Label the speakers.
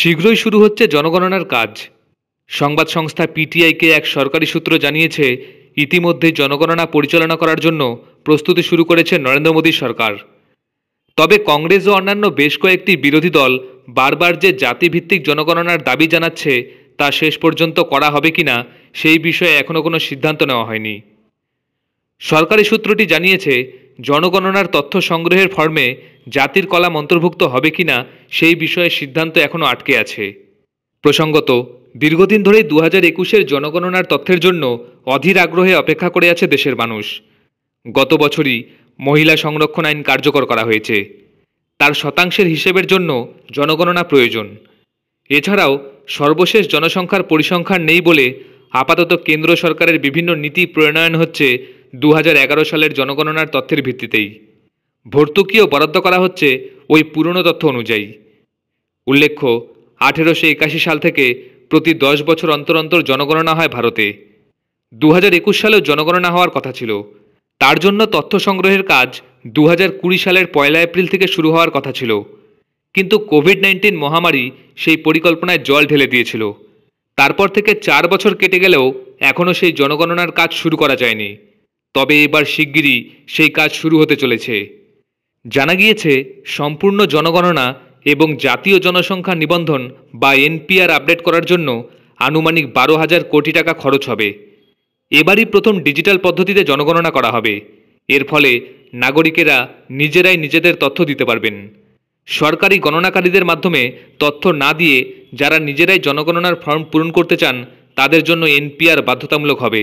Speaker 1: শীঘ্রই শুরু হচ্ছে জনগণনার কাজ সংবাদ সংস্থা পিটিআইকে এক সরকারি সূত্র জানিয়েছে ইতিমধ্যে জনগণনা পরিচালনা করার জন্য প্রস্তুতি শুরু করেছে নরেন্দ্র মোদী সরকার তবে কংগ্রেস ও অন্যান্য বেশ কয়েকটি বিরোধী দল বারবার যে জাতিভিত্তিক জনগণনার দাবি জানাচ্ছে তা শেষ পর্যন্ত করা হবে কিনা সেই বিষয়ে এখনও কোনো সিদ্ধান্ত নেওয়া হয়নি সরকারি সূত্রটি জানিয়েছে জনগণনার তথ্য সংগ্রহের ফর্মে জাতির কলাম অন্তর্ভুক্ত হবে কি না সেই বিষয়ে সিদ্ধান্ত এখনও আটকে আছে প্রসঙ্গত দীর্ঘদিন ধরেই দু হাজার একুশের জনগণনার তথ্যের জন্য অধীর আগ্রহে অপেক্ষা করে আছে দেশের মানুষ গত বছরই মহিলা সংরক্ষণ আইন কার্যকর করা হয়েছে তার শতাংশের হিসেবের জন্য জনগণনা প্রয়োজন এছাড়াও সর্বশেষ জনসংখ্যার পরিসংখ্যান নেই বলে আপাতত কেন্দ্র সরকারের বিভিন্ন নীতি প্রণয়ন হচ্ছে দু সালের জনগণনার তথ্যের ভিত্তিতেই ভর্তুকিও বরাদ্দ করা হচ্ছে ওই পুরনো তথ্য অনুযায়ী উল্লেখ্য আঠেরোশো একাশি সাল থেকে প্রতি দশ বছর অন্তর অন্তর জনগণনা হয় ভারতে দু হাজার একুশ সালেও জনগণনা হওয়ার কথা ছিল তার জন্য তথ্য সংগ্রহের কাজ দু হাজার কুড়ি সালের পয়লা এপ্রিল থেকে শুরু হওয়ার কথা ছিল কিন্তু কোভিড নাইন্টিন মহামারী সেই পরিকল্পনায় জল ঢেলে দিয়েছিল তারপর থেকে চার বছর কেটে গেলেও এখনও সেই জনগণনার কাজ শুরু করা যায়নি তবে এবার শিগগিরই সেই কাজ শুরু হতে চলেছে জানা গিয়েছে সম্পূর্ণ জনগণনা এবং জাতীয় জনসংখ্যা নিবন্ধন বা এনপিআর আপডেট করার জন্য আনুমানিক বারো হাজার কোটি টাকা খরচ হবে এবারই প্রথম ডিজিটাল পদ্ধতিতে জনগণনা করা হবে এর ফলে নাগরিকেরা নিজেরাই নিজেদের তথ্য দিতে পারবেন সরকারি গণনাকারীদের মাধ্যমে তথ্য না দিয়ে যারা নিজেরাই জনগণনার ফর্ম পূরণ করতে চান তাদের জন্য এনপিআর বাধ্যতামূলক হবে